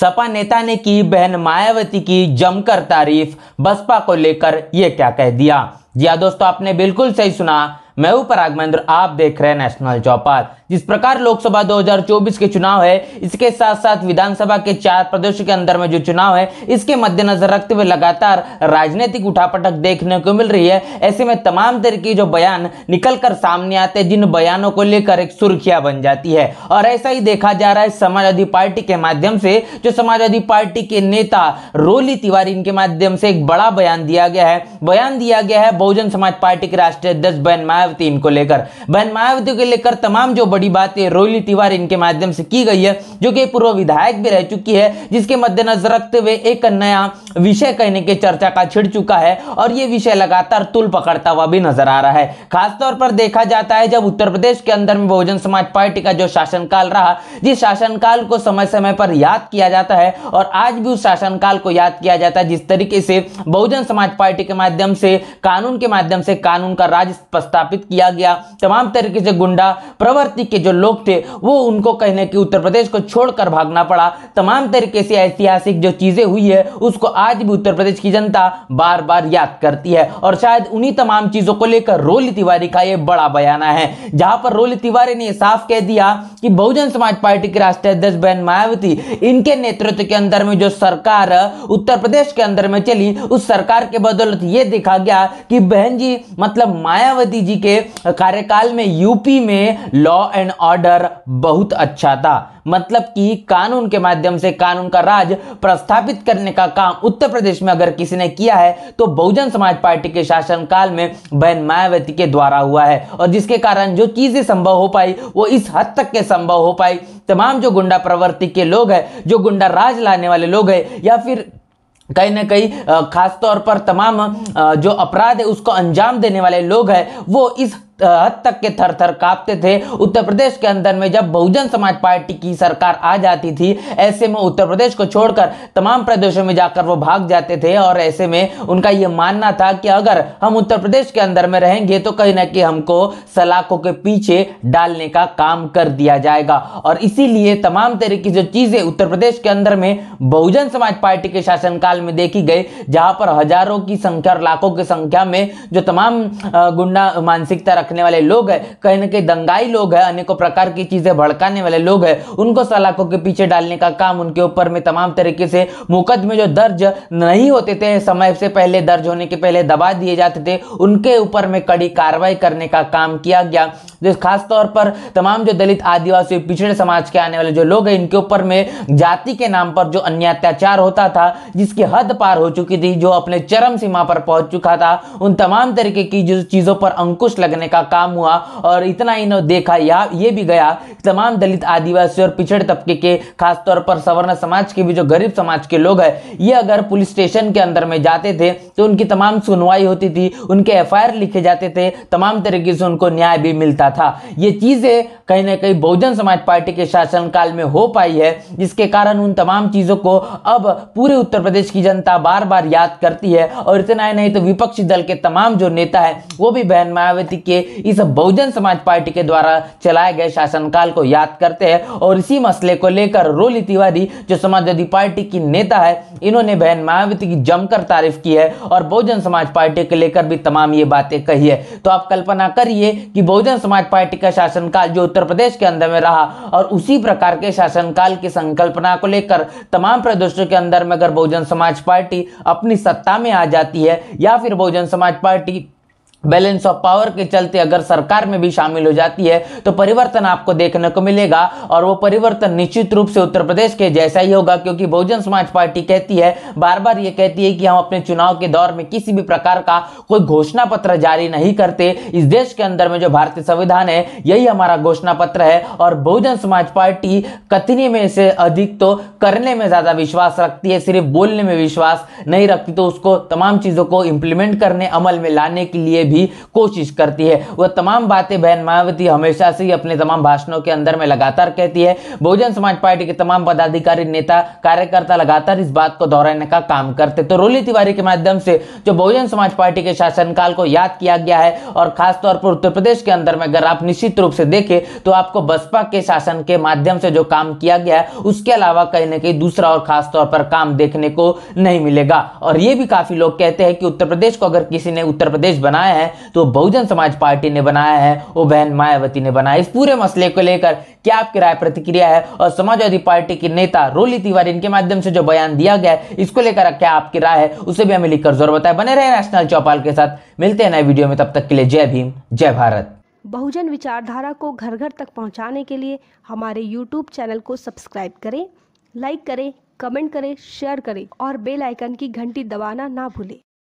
सपा नेता ने की बहन मायावती की जमकर तारीफ बसपा को लेकर यह क्या कह दिया जी हाँ दोस्तों आपने बिल्कुल सही सुना मैं हूं पराग महेंद्र आप देख रहे हैं नेशनल चौपाल जिस प्रकार लोकसभा 2024 के चुनाव है इसके साथ साथ विधानसभा के चार प्रदेशों के अंदर में जो चुनाव है इसके मद्देनजर रखते हुए लगातार राजनीतिक उठापटक देखने को मिल रही है ऐसे में तमाम तरह के जो बयान निकल कर सामने आते हैं जिन बयानों को लेकर एक सुर्खिया बन जाती है और ऐसा ही देखा जा रहा है समाजवादी पार्टी के माध्यम से जो समाजवादी पार्टी के नेता रोली तिवारी इनके माध्यम से एक बड़ा बयान दिया गया है बयान दिया गया है बहुजन समाज पार्टी के राष्ट्रीय अध्यक्ष बयान मायावती इनको लेकर बहन मायावती को लेकर तमाम जो बड़ी बातें है तिवारी इनके माध्यम से की गई है जो कि पूर्व विधायक भी रह चुकी है जिसके मद्देनजर रखते हुए एक नया विषय कहने के चर्चा का छिड़ चुका है और ये विषय लगातार तुल पकड़ता हुआ भी नजर आ रहा है खासतौर पर देखा जाता है जब उत्तर प्रदेश के अंदर में बहुजन समाज पार्टी का जो शासनकाल रहा जिस शासनकाल को समय समय पर याद किया जाता है और आज भी उस शासनकाल को याद किया जाता है जिस तरीके से बहुजन समाज पार्टी के माध्यम से कानून के माध्यम से कानून का राज प्रस्तापित स्थापित किया गया तमाम तरीके से गुंडा प्रवृत्ति के जो लोग थे वो उनको कहने की उत्तर प्रदेश को छोड़कर भागना पड़ा तमाम तरीके से ऐतिहासिक जो चीज़ें हुई है उसको आज भी उत्तर प्रदेश की जनता बार बार याद करती है और शायद उन्हीं तमाम चीज़ों को लेकर रोल तिवारी का यह बड़ा बयाना है जहां पर रोल तिवारी ने साफ कह दिया कि बहुजन समाज पार्टी के राष्ट्रीय अध्यक्ष बहन मायावती इनके नेतृत्व के अंदर में जो सरकार उत्तर प्रदेश के अंदर में चली उस सरकार के बदौलत यह देखा गया कि बहन जी मतलब मायावती जी के कार्यकाल में यूपी में लॉ एंड ऑर्डर बहुत अच्छा था मतलब कि कानून के माध्यम से कानून का राज प्रस्थापित करने का काम उत्तर प्रदेश में अगर किसी ने किया है तो बहुजन समाज पार्टी के शासनकाल में बहन मायावती के द्वारा हुआ है और जिसके कारण जो चीजें संभव हो पाई वो इस हद तक के संभव हो पाई तमाम जो गुंडा प्रवृत्ति के लोग हैं जो गुंडा राज लाने वाले लोग हैं या फिर कहीं ना कहीं खासतौर पर तमाम जो अपराध है उसको अंजाम देने वाले लोग हैं वो इस हद तक के थर थर कांपते थे उत्तर प्रदेश के अंदर में जब बहुजन समाज पार्टी की सरकार आ जाती थी ऐसे में उत्तर प्रदेश को छोड़कर तमाम प्रदेशों में जाकर वो भाग जाते थे और ऐसे में उनका ये मानना था कि अगर हम उत्तर प्रदेश के अंदर में रहेंगे तो कहीं ना कहीं हमको सलाखों के पीछे डालने का काम कर दिया जाएगा और इसीलिए तमाम तरह की जो चीजें उत्तर प्रदेश के अंदर में बहुजन समाज पार्टी के शासनकाल में देखी गई जहां पर हजारों की संख्या और लाखों की संख्या में जो तमाम गुंडा मानसिकता रखने वाले लोग है कहीं ना कहीं दंगाई लोग है अनेकों प्रकार की चीज़ें भड़काने वाले लोग है उनको सलाखों के पीछे डालने का काम उनके ऊपर में तमाम तरीके से मुकदमे जो दर्ज नहीं होते थे समय से पहले दर्ज होने के पहले दबा दिए जाते थे उनके ऊपर में कड़ी कार्रवाई करने का काम किया गया तो खास तौर पर तमाम जो दलित आदिवासी पिछड़े समाज के आने वाले जो लोग हैं इनके ऊपर में जाति के नाम पर जो अन्यत्याचार होता था जिसकी हद पार हो चुकी थी जो अपने चरम सीमा पर पहुंच चुका था उन तमाम तरीके की जो चीज़ों पर अंकुश लगने का काम हुआ और इतना ही देखा यह ये भी गया तमाम दलित आदिवासी और पिछड़े तबके के खासतौर पर सवर्ण समाज के भी जो गरीब समाज के लोग है ये अगर पुलिस स्टेशन के अंदर में जाते थे तो उनकी तमाम सुनवाई होती थी उनके एफ लिखे जाते थे तमाम तरीके से उनको न्याय भी मिलता था ये चीज़ें कहीं ना कहीं बहुजन समाज पार्टी के शासनकाल में हो पाई है जिसके कारण उन तमाम चीज़ों को अब पूरे उत्तर प्रदेश की जनता बार बार याद करती है और इतना ही नहीं तो विपक्षी दल के तमाम जो नेता है वो भी बहन मायावती के इस बहुजन समाज पार्टी के द्वारा चलाए गए शासनकाल को याद करते हैं और इसी मसले को लेकर रोली तिवारी जो समाजवादी पार्टी की नेता है इन्होंने बहन मायावती की जमकर तारीफ की है और बहुजन समाज पार्टी को लेकर भी तमाम ये बातें कही है तो आप कल्पना करिए कि बहुजन समाज पार्टी का शासनकाल जो उत्तर प्रदेश के अंदर में रहा और उसी प्रकार के शासनकाल की संकल्पना को लेकर तमाम प्रदेशों के अंदर में अगर बहुजन समाज पार्टी अपनी सत्ता में आ जाती है या फिर बहुजन समाज पार्टी बैलेंस ऑफ पावर के चलते अगर सरकार में भी शामिल हो जाती है तो परिवर्तन आपको देखने को मिलेगा और वो परिवर्तन निश्चित रूप से उत्तर प्रदेश के जैसा ही होगा क्योंकि बहुजन समाज पार्टी कहती है बार बार ये कहती है कि हम अपने चुनाव के दौर में किसी भी प्रकार का कोई घोषणा पत्र जारी नहीं करते इस देश के अंदर में जो भारतीय संविधान है यही हमारा घोषणा पत्र है और बहुजन समाज पार्टी कथनी में से अधिक तो करने में ज्यादा विश्वास रखती है सिर्फ बोलने में विश्वास नहीं रखती तो उसको तमाम चीजों को इम्प्लीमेंट करने अमल में लाने के लिए भी भी कोशिश करती है वह तमाम बातें बहन मायावती हमेशा से ही अपने तमाम भाषणों के अंदर में लगातार कहती है बहुजन समाज पार्टी के तमाम पदाधिकारी नेता कार्यकर्ता लगातार इस बात को दोहराने का काम करते तो रोली तिवारी के माध्यम से जो बहुजन समाज पार्टी के शासनकाल को याद किया गया है और खासतौर पर उत्तर प्रदेश के अंदर में अगर आप निश्चित रूप से देखें तो आपको बसपा के शासन के माध्यम से जो काम किया गया है उसके अलावा कहीं ना कहीं दूसरा और खासतौर पर काम देखने को नहीं मिलेगा और ये भी काफी लोग कहते हैं कि उत्तर प्रदेश को अगर किसी ने उत्तर प्रदेश बनाया है है तो बहुजन समाज पार्टी ने बनाया है वो बहन मायावती ने बनाया इस पूरे मसले को लेकर क्या आपकी राय प्रतिक्रिया है और समाजवादी पार्टी के नेता रोली तिवारी इनके माध्यम से जो बयान दिया गया है इसको लेकर क्या आपकी राय है उसे भी हमें लिखकर जरूर बताएं बने रहे नेशनल चौपाल के साथ मिलते हैं नए वीडियो में तब तक के लिए जय भीम जय भारत बहुजन विचारधारा को घर घर तक पहुंचाने के लिए हमारे यूट्यूब चैनल को सब्सक्राइब करें लाइक करें कमेंट करें शेयर करें और बेल आइकन की घंटी दबाना ना भूलें